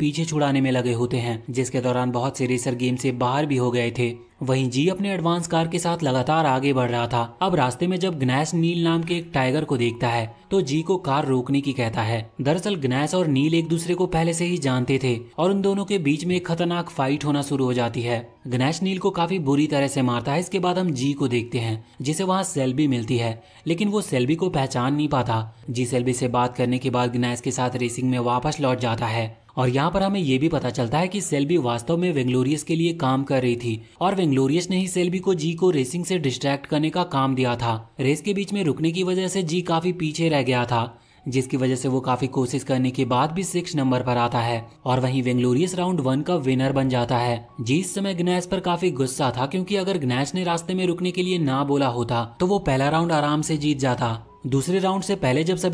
पीछे छुड़ाने में लगे होते हैं जिसके दौरान बहुत से रेसर गेम से बाहर भी हो गए थे वहीं जी अपने एडवांस कार के साथ लगातार आगे बढ़ रहा था अब रास्ते में जब ग्नैस नील नाम के एक टाइगर को देखता है तो जी को कार रोकने की कहता है दरअसल ग्नैस और नील एक दूसरे को पहले से ही जानते थे और उन दोनों के बीच में एक खतरनाक फाइट होना शुरू हो जाती है गनेश नील को काफी बुरी तरह से मारता है इसके बाद हम जी को देखते हैं जिसे वहाँ सेल्बी मिलती है लेकिन वो सेल्बी को पहचान नहीं पाता जी सेल्बी से बात करने के बाद गणेश के साथ रेसिंग में वापस लौट जाता है और यहाँ पर हमें यह भी पता चलता है कि सेल्बी वास्तव में वेंगलोरियस के लिए काम कर रही थी और वेंगलोरियस ने ही सेल्बी को जी को रेसिंग से डिस्ट्रैक्ट करने का काम दिया था रेस के बीच में रुकने की वजह से जी काफी पीछे रह गया था जिसकी वजह से वो काफी कोशिश करने के बाद भी सिक्स नंबर पर आता है और वहीं वेंगलोरियस राउंड वन का विनर बन जाता है जी इस समय ग्नैश पर काफी गुस्सा था क्योंकि अगर ग्नैश ने रास्ते में रुकने के लिए ना बोला होता तो वो पहला राउंड आराम से जीत जाता दूसरे राउंड से पहले जब सभी